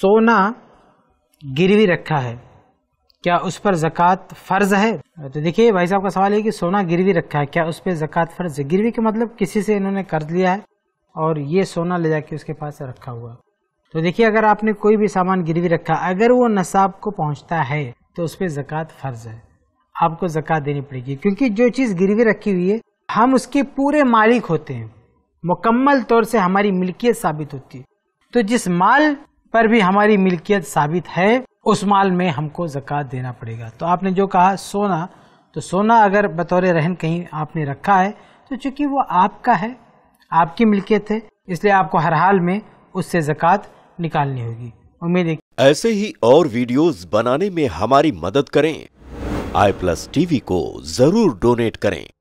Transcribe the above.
सोना गिरवी रखा है क्या उस पर ज़क़़त फ़र्ज़ है तो देखिए भाई साहब का सवाल है कि सोना गिरवी रखा है क्या उस पर ज़क़़त फ़र्ज़ है गिरवी का मतलब किसी से इन्होंने कर्ज लिया है और ये सोना ले जाके उसके पास रखा हुआ तो देखिए अगर आपने कोई भी सामान गिरवी रखा अगर वो नसाब को पहुंचता है तो उस पर ज़क़़त फ़र्ज़ है आपको ज़क़़त देनी पड़ेगी क्योंकि जो चीज़ गिरवी रखी हुई है हम उसके पूरे मालिक होते हैं मुकम्मल तौर से हमारी मिल्कियत साबित होती है तो जिस माल पर भी हमारी मिल्कियत साबित है उस माल में हमको ज़क़़त देना पड़ेगा तो आपने जो कहा सोना तो सोना अगर बतौर रहन कहीं आपने रखा है तो चूंकि वो आपका है आपकी मिल्कियत है इसलिए आपको हर हाल में उससे ज़क़़त निकालनी होगी उम्मीद है ऐसे ही और वीडियोस बनाने में हमारी मदद करें आई प्लस टीवी को जरूर डोनेट करें